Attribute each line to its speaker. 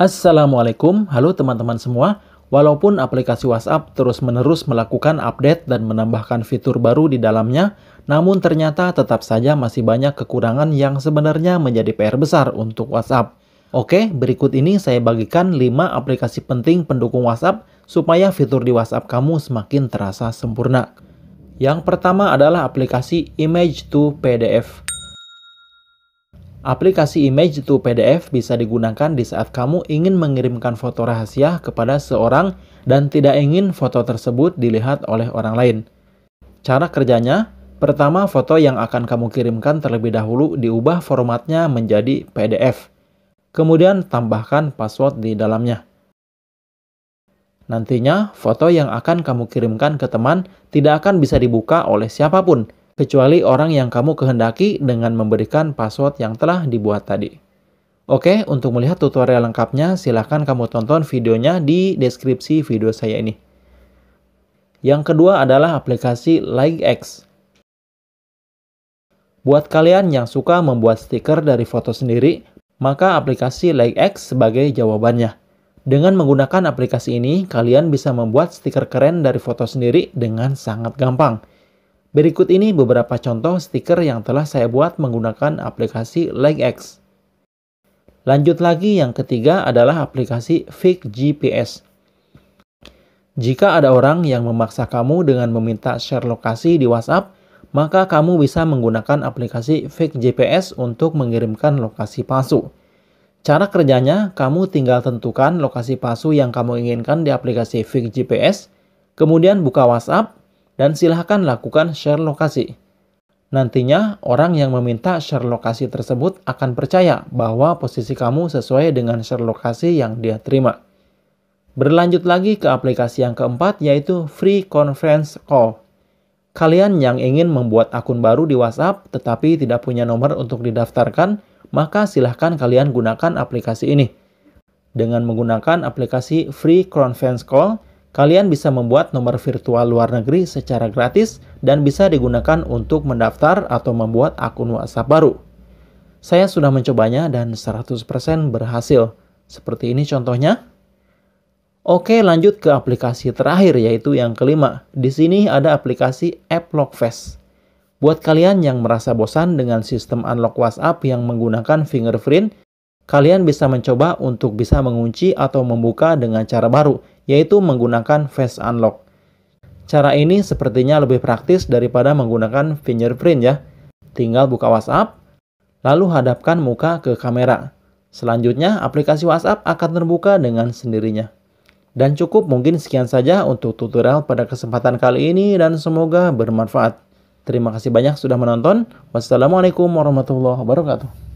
Speaker 1: Assalamualaikum, halo teman-teman semua. Walaupun aplikasi WhatsApp terus-menerus melakukan update dan menambahkan fitur baru di dalamnya, namun ternyata tetap saja masih banyak kekurangan yang sebenarnya menjadi PR besar untuk WhatsApp. Oke, berikut ini saya bagikan 5 aplikasi penting pendukung WhatsApp supaya fitur di WhatsApp kamu semakin terasa sempurna. Yang pertama adalah aplikasi Image to PDF. Aplikasi Image to PDF bisa digunakan di saat kamu ingin mengirimkan foto rahasia kepada seorang dan tidak ingin foto tersebut dilihat oleh orang lain. Cara kerjanya, pertama foto yang akan kamu kirimkan terlebih dahulu diubah formatnya menjadi PDF. Kemudian tambahkan password di dalamnya. Nantinya, foto yang akan kamu kirimkan ke teman tidak akan bisa dibuka oleh siapapun – kecuali orang yang kamu kehendaki dengan memberikan password yang telah dibuat tadi. Oke, untuk melihat tutorial lengkapnya, silahkan kamu tonton videonya di deskripsi video saya ini. Yang kedua adalah aplikasi LikeX. Buat kalian yang suka membuat stiker dari foto sendiri, maka aplikasi LikeX sebagai jawabannya. Dengan menggunakan aplikasi ini, kalian bisa membuat stiker keren dari foto sendiri dengan sangat gampang – Berikut ini beberapa contoh stiker yang telah saya buat menggunakan aplikasi LegX. Lanjut lagi yang ketiga adalah aplikasi Fake GPS. Jika ada orang yang memaksa kamu dengan meminta share lokasi di WhatsApp, maka kamu bisa menggunakan aplikasi Fake GPS untuk mengirimkan lokasi palsu. Cara kerjanya, kamu tinggal tentukan lokasi palsu yang kamu inginkan di aplikasi Fake GPS, kemudian buka WhatsApp, dan silahkan lakukan share lokasi. Nantinya, orang yang meminta share lokasi tersebut akan percaya bahwa posisi kamu sesuai dengan share lokasi yang dia terima. Berlanjut lagi ke aplikasi yang keempat, yaitu Free Conference Call. Kalian yang ingin membuat akun baru di WhatsApp tetapi tidak punya nomor untuk didaftarkan, maka silahkan kalian gunakan aplikasi ini. Dengan menggunakan aplikasi Free Conference Call, Kalian bisa membuat nomor virtual luar negeri secara gratis dan bisa digunakan untuk mendaftar atau membuat akun WhatsApp baru. Saya sudah mencobanya dan 100% berhasil. Seperti ini contohnya. Oke, lanjut ke aplikasi terakhir yaitu yang kelima. Di sini ada aplikasi App Lockfest. Buat kalian yang merasa bosan dengan sistem unlock WhatsApp yang menggunakan fingerprint, kalian bisa mencoba untuk bisa mengunci atau membuka dengan cara baru, yaitu menggunakan face unlock. Cara ini sepertinya lebih praktis daripada menggunakan fingerprint ya. Tinggal buka WhatsApp, lalu hadapkan muka ke kamera. Selanjutnya, aplikasi WhatsApp akan terbuka dengan sendirinya. Dan cukup mungkin sekian saja untuk tutorial pada kesempatan kali ini dan semoga bermanfaat. Terima kasih banyak sudah menonton. Wassalamualaikum warahmatullahi wabarakatuh.